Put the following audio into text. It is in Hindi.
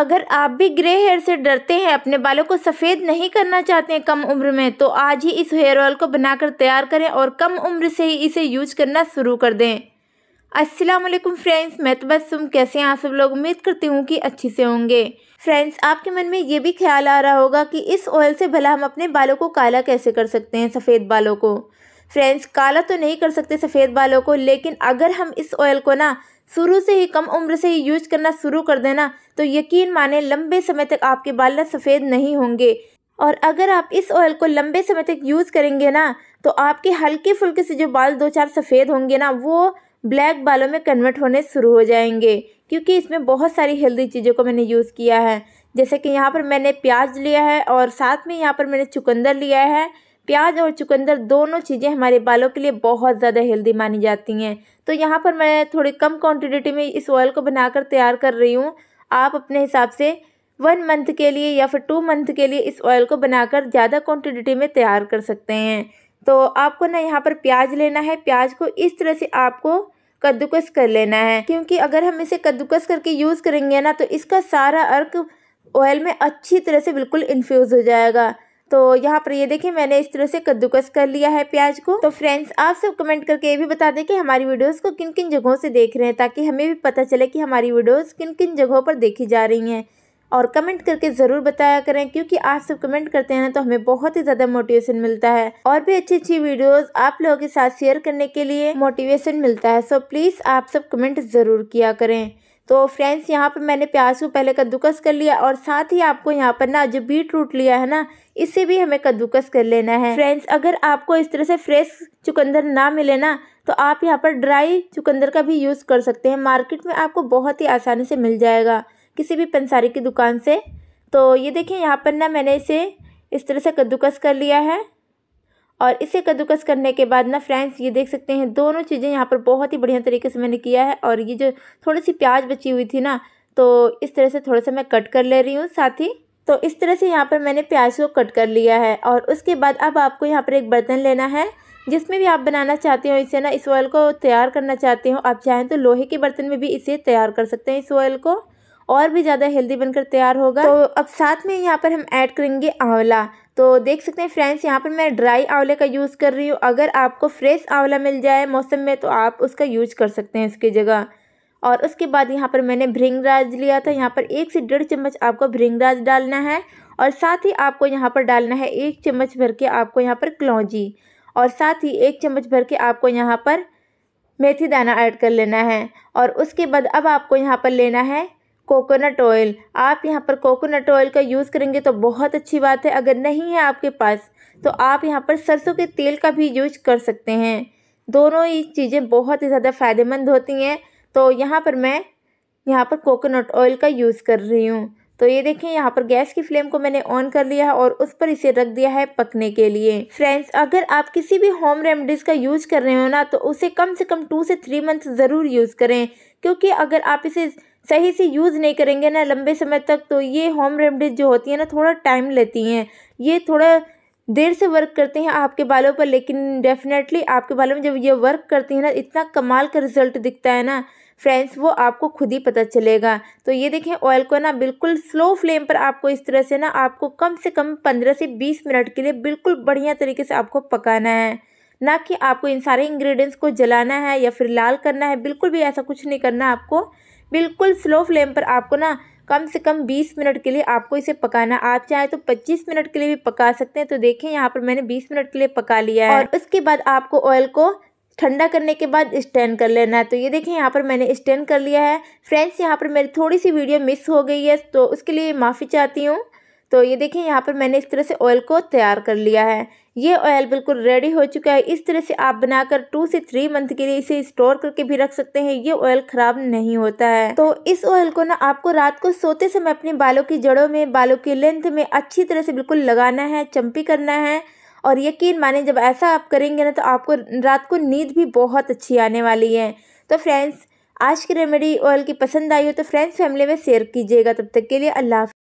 अगर आप भी ग्रे हेयर से डरते हैं अपने बालों को सफ़ेद नहीं करना चाहते हैं कम उम्र में तो आज ही इस हेयर ऑयल को बनाकर तैयार करें और कम उम्र से ही इसे यूज करना शुरू कर दें अस्सलाम वालेकुम फ्रेंड्स मैं तो बस तुम कैसे हैं आप सब लोग उम्मीद करती हूँ कि अच्छे से होंगे फ्रेंड्स आपके मन में ये भी ख्याल आ रहा होगा कि इस ऑयल से भला हम अपने बालों को काला कैसे कर सकते हैं सफ़ेद बालों को फ्रेंड्स काला तो नहीं कर सकते सफ़ेद बालों को लेकिन अगर हम इस ऑयल को ना शुरू से ही कम उम्र से ही यूज करना शुरू कर देना तो यकीन माने लंबे समय तक आपके बाल ना सफ़ेद नहीं होंगे और अगर आप इस ऑयल को लंबे समय तक यूज़ करेंगे ना तो आपके हल्के फुल्के से जो बाल दो चार सफ़ेद होंगे ना वो ब्लैक बालों में कन्वर्ट होने शुरू हो जाएंगे क्योंकि इसमें बहुत सारी हेल्दी चीज़ों को मैंने यूज़ किया है जैसे कि यहाँ पर मैंने प्याज लिया है और साथ में यहाँ पर मैंने चुकंदर लिया है प्याज और चुकंदर दोनों चीज़ें हमारे बालों के लिए बहुत ज़्यादा हेल्दी मानी जाती हैं तो यहाँ पर मैं थोड़ी कम क्वान्टिटी में इस ऑयल को बनाकर तैयार कर रही हूँ आप अपने हिसाब से वन मंथ के लिए या फिर टू मंथ के लिए इस ऑयल को बनाकर ज़्यादा क्वान्टिटी में तैयार कर सकते हैं तो आपको ना यहाँ पर प्याज लेना है प्याज को इस तरह से आपको कद्दूकस कर लेना है क्योंकि अगर हम इसे कद्दूकस करके यूज़ करेंगे ना तो इसका सारा अर्क ऑयल में अच्छी तरह से बिल्कुल इन्फ्यूज़ हो जाएगा तो यहाँ पर ये देखिए मैंने इस तरह से कद्दूकस कर लिया है प्याज को तो फ्रेंड्स आप सब कमेंट करके ये भी बता दें कि हमारी वीडियोस को किन किन जगहों से देख रहे हैं ताकि हमें भी पता चले कि हमारी वीडियोस किन किन जगहों पर देखी जा रही हैं और कमेंट करके ज़रूर बताया करें क्योंकि आप सब कमेंट करते हैं ना तो हमें बहुत ही ज़्यादा मोटिवेशन मिलता है और भी अच्छी अच्छी वीडियोस आप लोगों के साथ शेयर करने के लिए मोटिवेशन मिलता है सो प्लीज़ आप सब कमेंट ज़रूर किया करें तो फ्रेंड्स यहाँ पर मैंने प्याज को पहले कद्दूकस कर लिया और साथ ही आपको यहाँ पर ना जो बीट रूट लिया है ना इसे भी हमें कद्दूकस कर लेना है फ्रेंड्स अगर आपको इस तरह से फ्रेश चुकंदर ना मिले ना तो आप यहाँ पर ड्राई चुकंदर का भी यूज़ कर सकते हैं मार्केट में आपको बहुत ही आसानी से मिल जाएगा किसी भी पंसारी की दुकान से तो ये देखिए यहाँ पर ना मैंने इसे इस तरह से कद्दूकस कर लिया है और इसे कद्दूकस करने के बाद ना फ्रेंड्स ये देख सकते हैं दोनों चीज़ें यहाँ पर बहुत ही बढ़िया तरीके से मैंने किया है और ये जो थोड़ी सी प्याज बची हुई थी ना तो इस तरह से थोड़ा सा मैं कट कर ले रही हूँ साथ ही तो इस तरह से यहाँ पर मैंने प्याज को कट कर लिया है और उसके बाद अब आपको यहाँ पर एक बर्तन लेना है जिसमें भी आप बनाना चाहते हो इसे ना इस ऑयल को तैयार करना चाहते हो आप चाहें तो लोहे के बर्तन में भी इसे तैयार कर सकते हैं इस ऑयल को और भी ज़्यादा हेल्दी बनकर तैयार होगा तो अब साथ में यहाँ पर हम ऐड करेंगे आंवला तो देख सकते हैं फ्रेंड्स यहाँ पर मैं ड्राई आंवले का यूज़ कर रही हूँ अगर आपको फ्रेश आंवला मिल जाए मौसम में तो आप उसका यूज कर सकते हैं इसकी जगह और उसके बाद यहाँ पर मैंने भृंगराज लिया था यहाँ पर एक से डेढ़ चम्मच आपको भृंगराज डालना है और साथ ही आपको यहाँ पर डालना है एक चम्मच भर के आपको यहाँ पर कलौजी और साथ ही एक चम्मच भर के आपको यहाँ पर मेथी दाना ऐड कर लेना है और उसके बाद अब आपको यहाँ पर लेना है कोकोनट ऑयल आप यहाँ पर कोकोनट ऑयल का यूज़ करेंगे तो बहुत अच्छी बात है अगर नहीं है आपके पास तो आप यहाँ पर सरसों के तेल का भी यूज कर सकते हैं दोनों ही चीज़ें बहुत ही ज़्यादा फ़ायदेमंद होती हैं तो यहाँ पर मैं यहाँ पर कोकोनट ऑयल का यूज़ कर रही हूँ तो ये देखें यहाँ पर गैस की फ्लेम को मैंने ऑन कर लिया है और उस पर इसे रख दिया है पकने के लिए फ्रेंड्स अगर आप किसी भी होम रेमेडीज़ का यूज़ कर रहे हो ना तो उसे कम से कम टू से थ्री मंथ ज़रूर यूज़ करें क्योंकि अगर आप इसे सही से यूज़ नहीं करेंगे ना लंबे समय तक तो ये होम रेमडीज़ जो होती है ना थोड़ा टाइम लेती हैं ये थोड़ा देर से वर्क करते हैं आपके बालों पर लेकिन डेफिनेटली आपके बालों में जब ये वर्क करती हैं ना इतना कमाल का रिजल्ट दिखता है ना फ्रेंड्स वो आपको खुद ही पता चलेगा तो ये देखें ऑयल को ना बिल्कुल स्लो फ्लेम पर आपको इस तरह से ना आपको कम से कम पंद्रह से बीस मिनट के लिए बिल्कुल बढ़िया तरीके से आपको पकाना है ना कि आपको इन सारे इंग्रेडिएंट्स को जलाना है या फिर लाल करना है बिल्कुल भी ऐसा कुछ नहीं करना आपको बिल्कुल स्लो फ्लेम पर आपको ना कम से कम 20 मिनट के लिए आपको इसे पकाना आप चाहे तो 25 मिनट के लिए भी पका सकते हैं तो देखें यहाँ पर मैंने 20 मिनट के लिए पका लिया है और उसके बाद आपको ऑयल को ठंडा करने के बाद स्टैंड कर लेना है तो ये देखें यहाँ पर मैंने स्टैंड कर लिया है फ्रेंड्स यहाँ पर मेरी थोड़ी सी वीडियो मिस हो गई है तो उसके लिए माफ़ी चाहती हूँ तो ये देखिए यहाँ पर मैंने इस तरह से ऑयल को तैयार कर लिया है ये ऑयल बिल्कुल रेडी हो चुका है इस तरह से आप बनाकर टू से थ्री मंथ के लिए इसे स्टोर करके भी रख सकते हैं ये ऑयल खराब नहीं होता है तो इस ऑयल को ना आपको रात को सोते समय अपने बालों की जड़ों में बालों की लेंथ में अच्छी तरह से बिल्कुल लगाना है चम्पी करना है और यकीन माने जब ऐसा आप करेंगे ना तो आपको रात को नींद भी बहुत अच्छी आने वाली है तो फ्रेंड्स आज की रेमेडी ऑयल की पसंद आई हो तो फ्रेंड्स फैमिली में शेयर कीजिएगा तब तक के लिए अल्लाह